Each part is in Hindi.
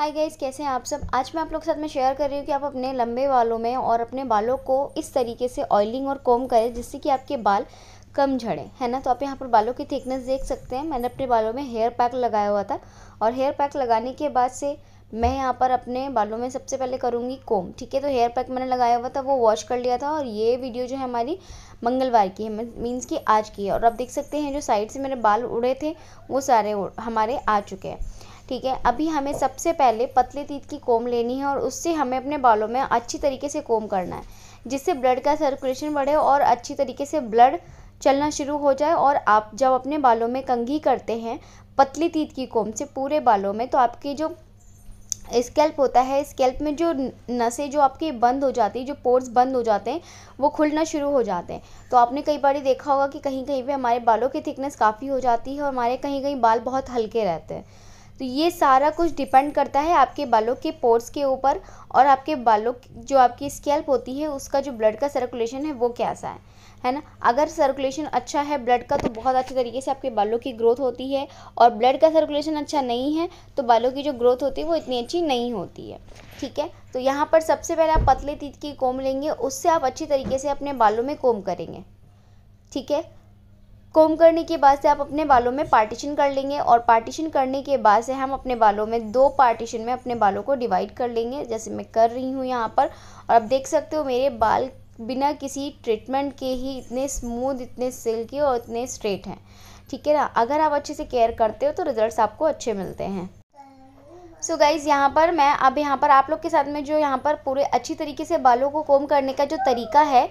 हाय गाइस कैसे हैं आप सब आज मैं आप लोग के साथ में शेयर कर रही हूँ कि आप अपने लंबे बालों में और अपने बालों को इस तरीके से ऑयलिंग और कोम करें जिससे कि आपके बाल कम झड़े है ना तो आप यहाँ पर बालों की थिकनेस देख सकते हैं मैंने अपने बालों में हेयर पैक लगाया हुआ था और हेयर पैक लगाने के बाद से मैं यहाँ पर अपने बालों में सबसे पहले करूँगी कोम ठीक है तो हेयर पैक मैंने लगाया हुआ था वो वॉश कर लिया था और ये वीडियो जो है हमारी मंगलवार की है मीन्स कि आज की है और आप देख सकते हैं जो साइड से मेरे बाल उड़े थे वो सारे हमारे आ चुके हैं ठीक है अभी हमें सबसे पहले पतले तीत की कोम लेनी है और उससे हमें अपने बालों में अच्छी तरीके से कोम करना है जिससे ब्लड का सर्कुलेशन बढ़े और अच्छी तरीके से ब्लड चलना शुरू हो जाए और आप जब अपने बालों में कंघी करते हैं पतली तीत की कोम से पूरे बालों में तो आपके जो स्केल्प होता है स्केल्प में जो नसें जो आपके बंद हो जाती है जो पोर्स बंद हो जाते हैं वो खुलना शुरू हो जाते हैं तो आपने कई बार देखा होगा कि कहीं कहीं पे हमारे बालों की थिकनेस काफ़ी हो जाती है और हमारे कहीं कहीं बाल बहुत हल्के रहते हैं तो ये सारा कुछ डिपेंड करता है आपके बालों के पोर्स के ऊपर और आपके बालों जो आपकी स्कैल्प होती है उसका जो ब्लड का सर्कुलेशन है वो कैसा है है ना अगर सर्कुलेशन अच्छा है ब्लड का तो बहुत अच्छे तरीके से आपके बालों की ग्रोथ होती है और ब्लड का सर्कुलेशन अच्छा नहीं है तो बालों की जो ग्रोथ होती है वो इतनी अच्छी नहीं होती है ठीक है तो यहाँ पर सबसे पहले आप पतले तीत की कोम लेंगे उससे आप अच्छी तरीके से अपने बालों में कोम करेंगे ठीक है कोम करने के बाद से आप अपने बालों में पार्टीशन कर लेंगे और पार्टीशन करने के बाद से हम अपने बालों में दो पार्टीशन में अपने बालों को डिवाइड कर लेंगे जैसे मैं कर रही हूँ यहाँ पर और आप देख सकते हो मेरे बाल बिना किसी ट्रीटमेंट के ही इतने स्मूथ इतने सिल्की और इतने स्ट्रेट हैं ठीक है ना अगर आप अच्छे से केयर करते हो तो रिजल्ट्स आपको अच्छे मिलते हैं सो so गाइज़ यहाँ पर मैं अब यहाँ पर आप लोग के साथ में जो यहाँ पर पूरे अच्छी तरीके से बालों को कोम करने का जो तरीका है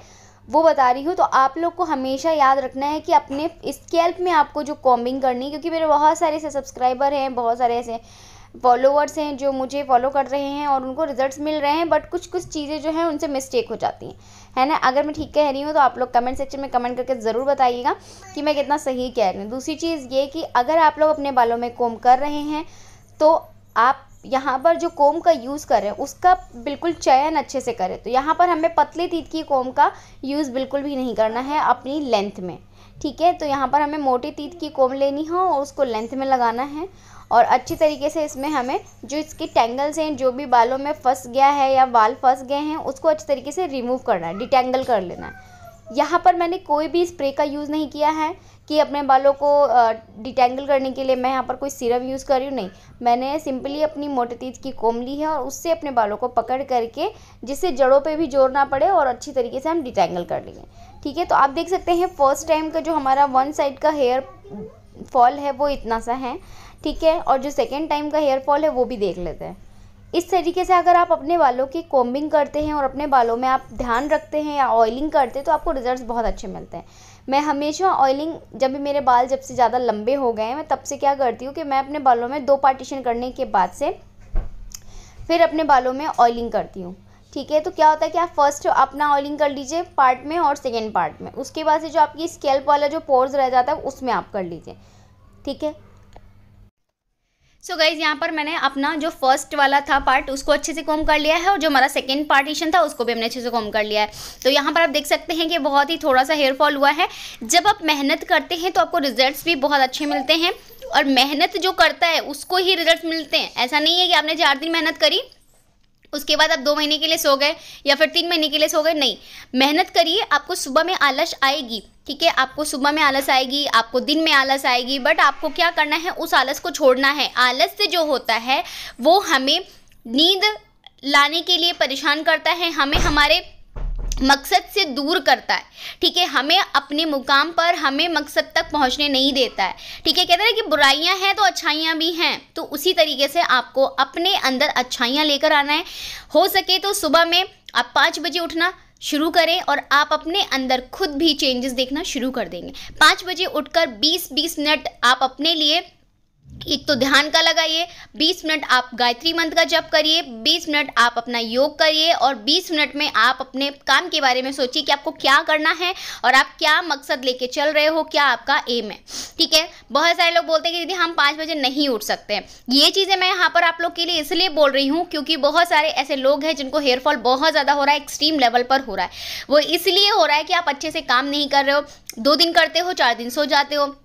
वो बता रही हूँ तो आप लोग को हमेशा याद रखना है कि अपने स्केल्प में आपको जो कॉम्बिंग करनी है क्योंकि मेरे बहुत सारे ऐसे सब्सक्राइबर हैं बहुत सारे ऐसे फॉलोअर्स हैं जो मुझे फॉलो कर रहे हैं और उनको रिजल्ट्स मिल रहे हैं बट कुछ कुछ चीज़ें जो हैं उनसे मिस्टेक हो जाती हैं है ना अगर मैं ठीक कह रही हूँ तो आप लोग कमेंट सेक्शन में कमेंट करके ज़रूर बताइएगा कि मैं कितना सही कह रही हूँ दूसरी चीज़ ये कि अगर आप लोग अपने बालों में कोम कर रहे हैं तो आप यहाँ पर जो कोम का यूज़ कर रहे हैं उसका बिल्कुल चयन अच्छे से करें तो यहाँ पर हमें पतली तीत की कोम का यूज़ बिल्कुल भी नहीं करना है अपनी लेंथ में ठीक है तो यहाँ पर हमें मोटी तीत की कोम लेनी हो और उसको लेंथ में लगाना है और अच्छी तरीके से इसमें हमें जो इसके टेंगल्स हैं जो भी बालों में फंस गया है या बाल फंस गए हैं उसको अच्छी तरीके से रिमूव करना है डिटेंगल कर लेना है यहाँ पर मैंने कोई भी स्प्रे का यूज़ नहीं किया है कि अपने बालों को डिटेंगल करने के लिए मैं यहाँ पर कोई सिरप यूज़ कर रही हूँ नहीं मैंने सिंपली अपनी मोटे तीज की कोम ली है और उससे अपने बालों को पकड़ करके जिससे जड़ों पे भी जोर ना पड़े और अच्छी तरीके से हम डिटेंगल कर लेंगे ठीक है तो आप देख सकते हैं फर्स्ट टाइम का जो हमारा वन साइड का हेयर फॉल है वो इतना सा है ठीक है और जो सेकेंड टाइम का हेयर फॉल है वो भी देख लेते हैं इस तरीके से अगर आप अपने बालों की कोम्बिंग करते हैं और अपने बालों में आप ध्यान रखते हैं या ऑयलिंग करते हैं तो आपको रिजल्ट्स बहुत अच्छे मिलते हैं मैं हमेशा ऑयलिंग जब भी मेरे बाल जब से ज़्यादा लंबे हो गए हैं मैं तब से क्या करती हूँ कि मैं अपने बालों में दो पार्टीशन करने के बाद से फिर अपने बालों में ऑयलिंग करती हूँ ठीक है तो क्या होता है कि आप फर्स्ट अपना ऑयलिंग कर लीजिए पार्ट में और सेकेंड पार्ट में उसके बाद से जो आपकी स्केल्प वाला जो पोर्स रह जाता है उसमें आप कर लीजिए ठीक है सो गाइज यहाँ पर मैंने अपना जो फर्स्ट वाला था पार्ट उसको अच्छे से कॉम कर लिया है और जो हमारा सेकेंड पार्टीशन था उसको भी हमने अच्छे से कॉम कर लिया है तो यहाँ पर आप देख सकते हैं कि बहुत ही थोड़ा सा हेयर फॉल हुआ है जब आप मेहनत करते हैं तो आपको रिजल्ट भी बहुत अच्छे मिलते हैं और मेहनत जो करता है उसको ही रिजल्ट मिलते हैं ऐसा नहीं है कि आपने चार दिन मेहनत करी उसके बाद आप दो महीने के लिए सो गए या फिर तीन महीने के लिए सो गए नहीं मेहनत करिए आपको सुबह में आलस आएगी ठीक है आपको सुबह में आलस आएगी आपको दिन में आलस आएगी बट आपको क्या करना है उस आलस को छोड़ना है आलस से जो होता है वो हमें नींद लाने के लिए परेशान करता है हमें हमारे मकसद से दूर करता है ठीक है हमें अपने मुकाम पर हमें मकसद तक पहुंचने नहीं देता है ठीक है कहते हैं कि बुराइयां हैं तो अच्छाइयां भी हैं तो उसी तरीके से आपको अपने अंदर अच्छाइयां लेकर आना है हो सके तो सुबह में आप पाँच बजे उठना शुरू करें और आप अपने अंदर खुद भी चेंजेस देखना शुरू कर देंगे पाँच बजे उठकर बीस बीस मिनट आप अपने लिए एक तो ध्यान का लगाइए 20 मिनट आप गायत्री मंत्र का जप करिए 20 मिनट आप अपना योग करिए और 20 मिनट में आप अपने काम के बारे में सोचिए कि आपको क्या करना है और आप क्या मकसद लेके चल रहे हो क्या आपका एम है ठीक है बहुत सारे लोग बोलते हैं कि दीदी हम पाँच बजे नहीं उठ सकते हैं ये चीज़ें मैं यहाँ पर आप लोग के लिए इसलिए बोल रही हूँ क्योंकि बहुत सारे ऐसे लोग हैं जिनको हेयरफॉल बहुत ज़्यादा हो रहा है एक्सट्रीम लेवल पर हो रहा है वो इसलिए हो रहा है कि आप अच्छे से काम नहीं कर रहे हो दो दिन करते हो चार दिन सो जाते हो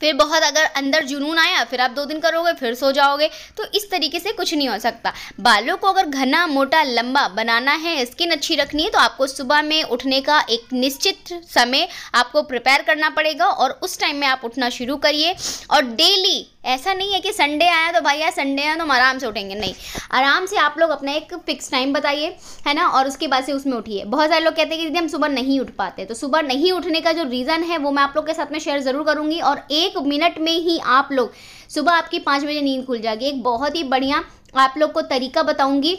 फिर बहुत अगर अंदर जुनून आया फिर आप दो दिन करोगे फिर सो जाओगे तो इस तरीके से कुछ नहीं हो सकता बालों को अगर घना मोटा लंबा बनाना है स्किन अच्छी रखनी है तो आपको सुबह में उठने का एक निश्चित समय आपको प्रिपेयर करना पड़ेगा और उस टाइम में आप उठना शुरू करिए और डेली ऐसा नहीं है कि संडे आया तो भाई यार संडे आया तो हम आराम से उठेंगे नहीं आराम से आप लोग अपना एक फिक्स टाइम बताइए है ना और उसके बाद से उसमें उठिए बहुत सारे लोग कहते हैं कि दीदी हम सुबह नहीं उठ पाते तो सुबह नहीं उठने का जो रीज़न है वो मैं आप लोग के साथ में शेयर ज़रूर करूँगी और एक एक मिनट में ही आप लोग सुबह आपकी पाँच बजे नींद खुल जाएगी एक बहुत ही बढ़िया आप लोग को तरीका बताऊंगी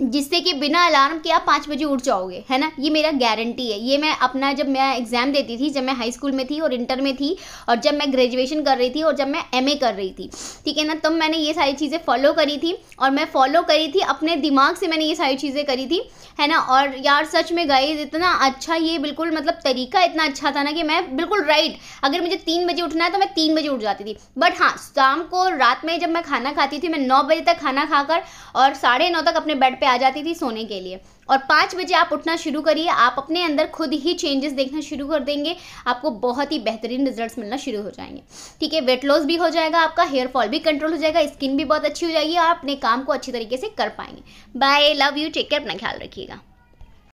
जिससे कि बिना अलार्म के आप पाँच बजे उठ जाओगे है ना ये मेरा गारंटी है ये मैं अपना जब मैं एग्ज़ाम देती थी जब मैं हाई स्कूल में थी और इंटर में थी और जब मैं ग्रेजुएशन कर रही थी और जब मैं एमए कर रही थी ठीक है ना तब तो मैंने ये सारी चीज़ें फॉलो करी थी और मैं फॉलो करी थी अपने दिमाग से मैंने ये सारी चीज़ें करी थी है ना और यार सच में गई इतना अच्छा ये बिल्कुल मतलब तरीका इतना अच्छा था ना कि मैं बिल्कुल राइट अगर मुझे तीन बजे उठना है तो मैं तीन बजे उठ जाती थी बट हाँ शाम को रात में जब मैं खाना खाती थी मैं नौ बजे तक खाना खाकर और साढ़े नौ तक अपने बेड पर पे आ जाती थी सोने के लिए और पाँच बजे आप उठना शुरू करिए आप अपने अंदर खुद ही चेंजेस देखना शुरू कर देंगे आपको बहुत ही बेहतरीन रिजल्ट्स मिलना शुरू हो जाएंगे ठीक है वेट लॉस भी हो जाएगा आपका हेयर फॉल भी कंट्रोल हो जाएगा स्किन भी बहुत अच्छी हो जाएगी और आप अपने काम को अच्छी तरीके से कर पाएंगे bye love you take care अपना ख्याल रखिएगा